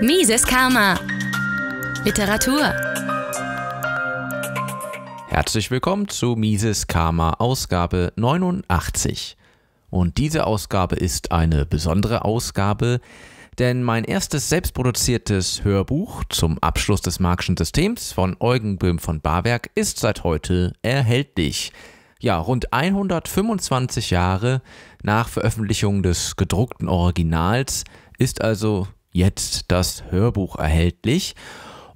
Mises Karma. Literatur. Herzlich willkommen zu Mises Karma Ausgabe 89. Und diese Ausgabe ist eine besondere Ausgabe, denn mein erstes selbstproduziertes Hörbuch zum Abschluss des Marxischen Systems von Eugen Böhm von Barwerk ist seit heute erhältlich ja, rund 125 Jahre nach Veröffentlichung des gedruckten Originals ist also jetzt das Hörbuch erhältlich.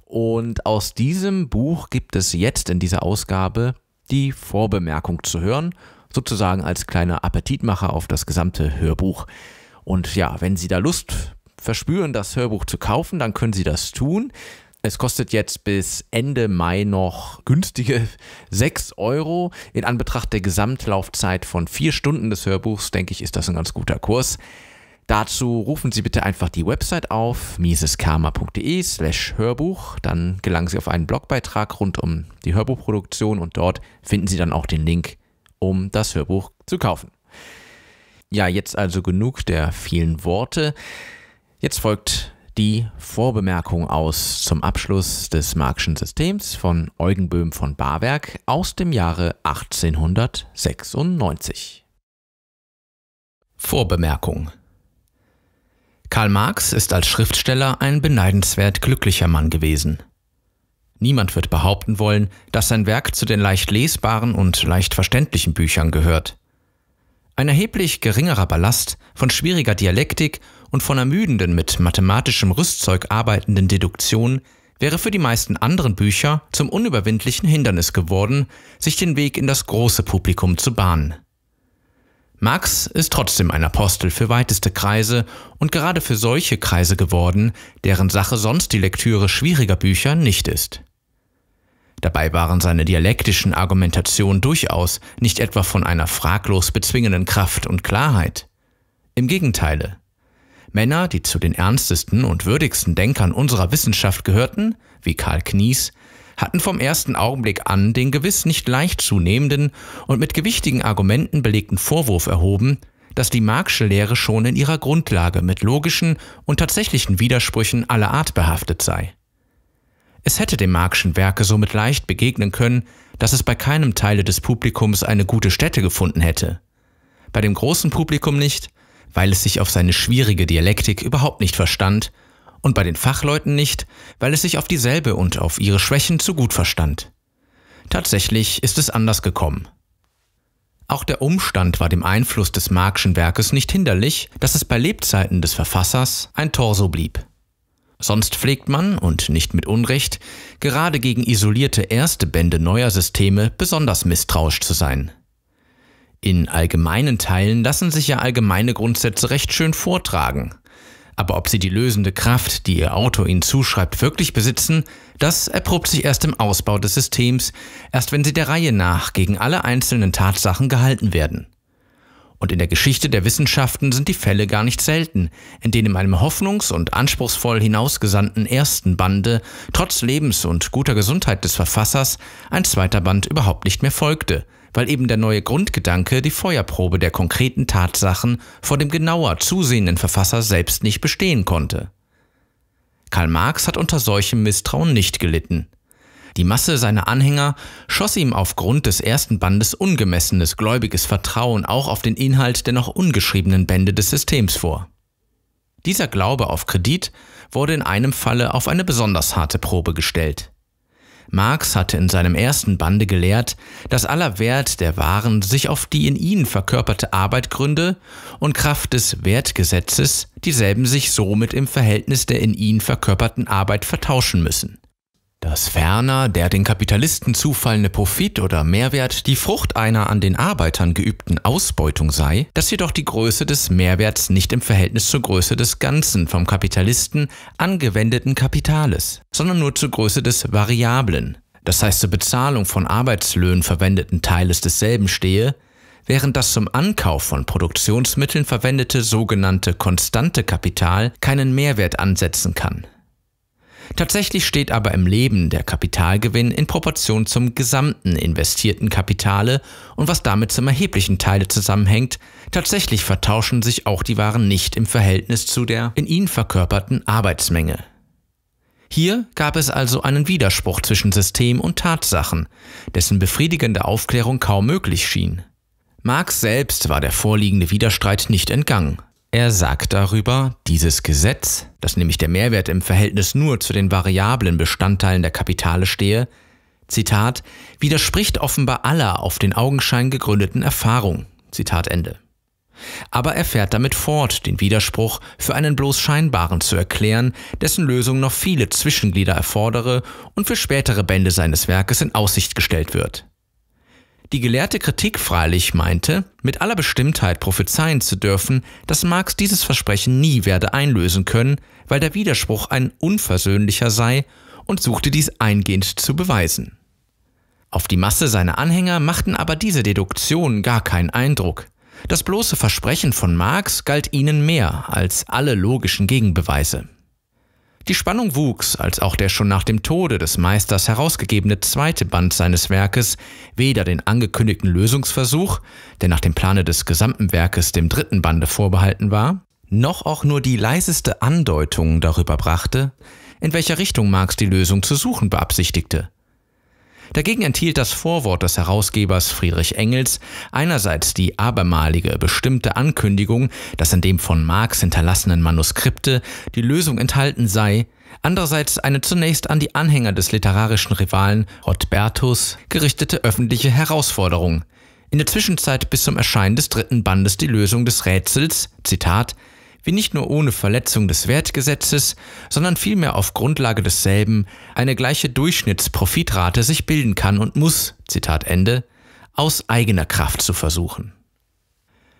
Und aus diesem Buch gibt es jetzt in dieser Ausgabe die Vorbemerkung zu hören, sozusagen als kleiner Appetitmacher auf das gesamte Hörbuch. Und ja, wenn Sie da Lust verspüren, das Hörbuch zu kaufen, dann können Sie das tun. Es kostet jetzt bis Ende Mai noch günstige 6 Euro. In Anbetracht der Gesamtlaufzeit von 4 Stunden des Hörbuchs, denke ich, ist das ein ganz guter Kurs. Dazu rufen Sie bitte einfach die Website auf, miseskarma.de slash Hörbuch. Dann gelangen Sie auf einen Blogbeitrag rund um die Hörbuchproduktion und dort finden Sie dann auch den Link, um das Hörbuch zu kaufen. Ja, jetzt also genug der vielen Worte. Jetzt folgt die Vorbemerkung aus zum Abschluss des Marxischen Systems von Eugen Böhm von Barwerk aus dem Jahre 1896. Vorbemerkung Karl Marx ist als Schriftsteller ein beneidenswert glücklicher Mann gewesen. Niemand wird behaupten wollen, dass sein Werk zu den leicht lesbaren und leicht verständlichen Büchern gehört. Ein erheblich geringerer Ballast von schwieriger Dialektik und von ermüdenden mit mathematischem Rüstzeug arbeitenden Deduktion wäre für die meisten anderen Bücher zum unüberwindlichen Hindernis geworden, sich den Weg in das große Publikum zu bahnen. Marx ist trotzdem ein Apostel für weiteste Kreise und gerade für solche Kreise geworden, deren Sache sonst die Lektüre schwieriger Bücher nicht ist. Dabei waren seine dialektischen Argumentationen durchaus nicht etwa von einer fraglos bezwingenden Kraft und Klarheit. Im Gegenteile, Männer, die zu den ernstesten und würdigsten Denkern unserer Wissenschaft gehörten, wie Karl Knies, hatten vom ersten Augenblick an den gewiss nicht leicht zunehmenden und mit gewichtigen Argumenten belegten Vorwurf erhoben, dass die Marxche Lehre schon in ihrer Grundlage mit logischen und tatsächlichen Widersprüchen aller Art behaftet sei. Es hätte dem Marxschen Werke somit leicht begegnen können, dass es bei keinem Teile des Publikums eine gute Stätte gefunden hätte. Bei dem großen Publikum nicht, weil es sich auf seine schwierige Dialektik überhaupt nicht verstand und bei den Fachleuten nicht, weil es sich auf dieselbe und auf ihre Schwächen zu gut verstand. Tatsächlich ist es anders gekommen. Auch der Umstand war dem Einfluss des Marxischen Werkes nicht hinderlich, dass es bei Lebzeiten des Verfassers ein Torso blieb. Sonst pflegt man, und nicht mit Unrecht, gerade gegen isolierte erste Bände neuer Systeme besonders misstrauisch zu sein. In allgemeinen Teilen lassen sich ja allgemeine Grundsätze recht schön vortragen. Aber ob sie die lösende Kraft, die ihr Autor ihnen zuschreibt, wirklich besitzen, das erprobt sich erst im Ausbau des Systems, erst wenn sie der Reihe nach gegen alle einzelnen Tatsachen gehalten werden. Und in der Geschichte der Wissenschaften sind die Fälle gar nicht selten, in denen in einem hoffnungs- und anspruchsvoll hinausgesandten ersten Bande trotz Lebens- und guter Gesundheit des Verfassers ein zweiter Band überhaupt nicht mehr folgte – weil eben der neue Grundgedanke die Feuerprobe der konkreten Tatsachen vor dem genauer zusehenden Verfasser selbst nicht bestehen konnte. Karl Marx hat unter solchem Misstrauen nicht gelitten. Die Masse seiner Anhänger schoss ihm aufgrund des ersten Bandes ungemessenes gläubiges Vertrauen auch auf den Inhalt der noch ungeschriebenen Bände des Systems vor. Dieser Glaube auf Kredit wurde in einem Falle auf eine besonders harte Probe gestellt. Marx hatte in seinem ersten Bande gelehrt, dass aller Wert der Waren sich auf die in ihnen verkörperte Arbeit gründe und Kraft des Wertgesetzes dieselben sich somit im Verhältnis der in ihnen verkörperten Arbeit vertauschen müssen dass ferner der den Kapitalisten zufallende Profit oder Mehrwert die Frucht einer an den Arbeitern geübten Ausbeutung sei, dass jedoch die Größe des Mehrwerts nicht im Verhältnis zur Größe des ganzen vom Kapitalisten angewendeten Kapitales, sondern nur zur Größe des variablen, das heißt zur Bezahlung von Arbeitslöhnen verwendeten Teiles desselben stehe, während das zum Ankauf von Produktionsmitteln verwendete sogenannte konstante Kapital keinen Mehrwert ansetzen kann. Tatsächlich steht aber im Leben der Kapitalgewinn in Proportion zum gesamten investierten Kapitale und was damit zum erheblichen Teile zusammenhängt, tatsächlich vertauschen sich auch die Waren nicht im Verhältnis zu der in ihnen verkörperten Arbeitsmenge. Hier gab es also einen Widerspruch zwischen System und Tatsachen, dessen befriedigende Aufklärung kaum möglich schien. Marx selbst war der vorliegende Widerstreit nicht entgangen. Er sagt darüber, dieses Gesetz, dass nämlich der Mehrwert im Verhältnis nur zu den variablen Bestandteilen der Kapitale stehe, Zitat, widerspricht offenbar aller auf den Augenschein gegründeten Erfahrung. Zitat Ende. Aber er fährt damit fort, den Widerspruch für einen bloß scheinbaren zu erklären, dessen Lösung noch viele Zwischenglieder erfordere und für spätere Bände seines Werkes in Aussicht gestellt wird. Die gelehrte Kritik freilich meinte, mit aller Bestimmtheit prophezeien zu dürfen, dass Marx dieses Versprechen nie werde einlösen können, weil der Widerspruch ein unversöhnlicher sei und suchte dies eingehend zu beweisen. Auf die Masse seiner Anhänger machten aber diese Deduktionen gar keinen Eindruck. Das bloße Versprechen von Marx galt ihnen mehr als alle logischen Gegenbeweise. Die Spannung wuchs, als auch der schon nach dem Tode des Meisters herausgegebene zweite Band seines Werkes weder den angekündigten Lösungsversuch, der nach dem Plane des gesamten Werkes dem dritten Bande vorbehalten war, noch auch nur die leiseste Andeutung darüber brachte, in welcher Richtung Marx die Lösung zu suchen beabsichtigte. Dagegen enthielt das Vorwort des Herausgebers Friedrich Engels einerseits die abermalige bestimmte Ankündigung, dass in dem von Marx hinterlassenen Manuskripte die Lösung enthalten sei, andererseits eine zunächst an die Anhänger des literarischen Rivalen Hotbertus gerichtete öffentliche Herausforderung, in der Zwischenzeit bis zum Erscheinen des dritten Bandes die Lösung des Rätsels, Zitat, wie nicht nur ohne Verletzung des Wertgesetzes, sondern vielmehr auf Grundlage desselben eine gleiche Durchschnittsprofitrate sich bilden kann und muss, Zitat Ende, aus eigener Kraft zu versuchen.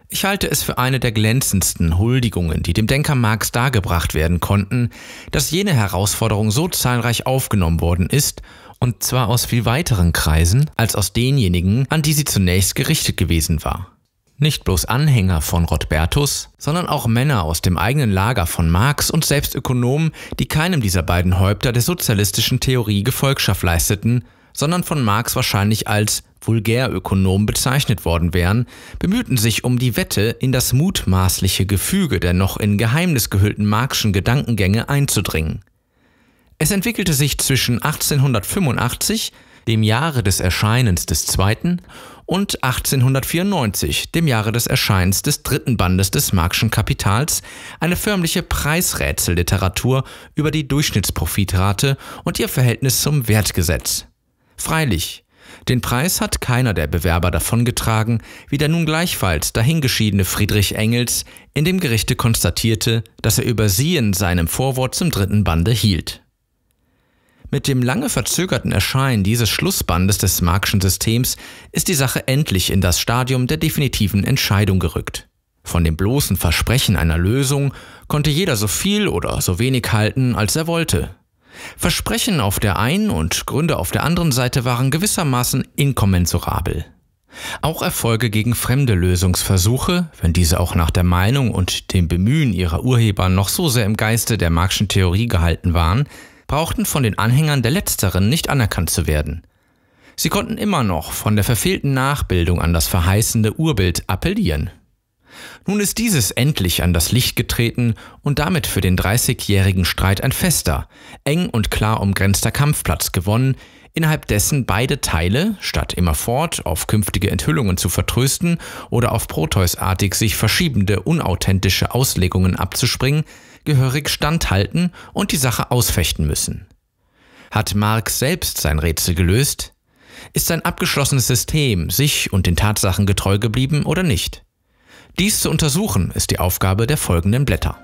Ich halte es für eine der glänzendsten Huldigungen, die dem Denker Marx dargebracht werden konnten, dass jene Herausforderung so zahlreich aufgenommen worden ist, und zwar aus viel weiteren Kreisen als aus denjenigen, an die sie zunächst gerichtet gewesen war. Nicht bloß Anhänger von Rothbertus, sondern auch Männer aus dem eigenen Lager von Marx und selbst Ökonomen, die keinem dieser beiden Häupter der sozialistischen Theorie Gefolgschaft leisteten, sondern von Marx wahrscheinlich als Vulgärökonom bezeichnet worden wären, bemühten sich um die Wette, in das mutmaßliche Gefüge der noch in Geheimnis gehüllten Marxischen Gedankengänge einzudringen. Es entwickelte sich zwischen 1885 dem Jahre des Erscheinens des zweiten, und 1894, dem Jahre des Erscheins des dritten Bandes des Marxischen Kapitals, eine förmliche Preisrätselliteratur über die Durchschnittsprofitrate und ihr Verhältnis zum Wertgesetz. Freilich, den Preis hat keiner der Bewerber davongetragen, wie der nun gleichfalls dahingeschiedene Friedrich Engels in dem Gerichte konstatierte, dass er Übersehen seinem Vorwort zum dritten Bande hielt. Mit dem lange verzögerten Erscheinen dieses Schlussbandes des Marxischen Systems ist die Sache endlich in das Stadium der definitiven Entscheidung gerückt. Von dem bloßen Versprechen einer Lösung konnte jeder so viel oder so wenig halten, als er wollte. Versprechen auf der einen und Gründe auf der anderen Seite waren gewissermaßen inkommensurabel. Auch Erfolge gegen fremde Lösungsversuche, wenn diese auch nach der Meinung und dem Bemühen ihrer Urheber noch so sehr im Geiste der Marxischen Theorie gehalten waren, brauchten von den Anhängern der letzteren nicht anerkannt zu werden. Sie konnten immer noch von der verfehlten Nachbildung an das verheißende Urbild appellieren. Nun ist dieses endlich an das Licht getreten und damit für den 30-jährigen Streit ein fester, eng und klar umgrenzter Kampfplatz gewonnen, innerhalb dessen beide Teile, statt immerfort auf künftige Enthüllungen zu vertrösten oder auf Proteus-artig sich verschiebende unauthentische Auslegungen abzuspringen, gehörig standhalten und die Sache ausfechten müssen. Hat Marx selbst sein Rätsel gelöst? Ist sein abgeschlossenes System sich und den Tatsachen getreu geblieben oder nicht? Dies zu untersuchen ist die Aufgabe der folgenden Blätter.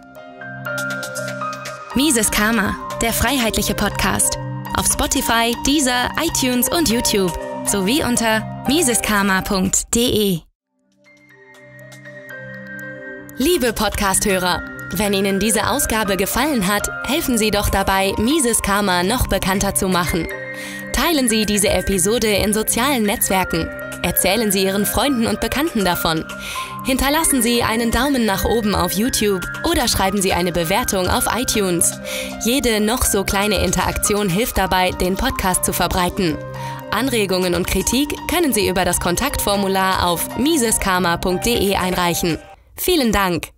Mises Karma, der freiheitliche Podcast. Auf Spotify, Deezer, iTunes und YouTube sowie unter miseskarma.de. Liebe Podcasthörer, wenn Ihnen diese Ausgabe gefallen hat, helfen Sie doch dabei, Mises Karma noch bekannter zu machen. Teilen Sie diese Episode in sozialen Netzwerken. Erzählen Sie Ihren Freunden und Bekannten davon. Hinterlassen Sie einen Daumen nach oben auf YouTube oder schreiben Sie eine Bewertung auf iTunes. Jede noch so kleine Interaktion hilft dabei, den Podcast zu verbreiten. Anregungen und Kritik können Sie über das Kontaktformular auf miseskarma.de einreichen. Vielen Dank!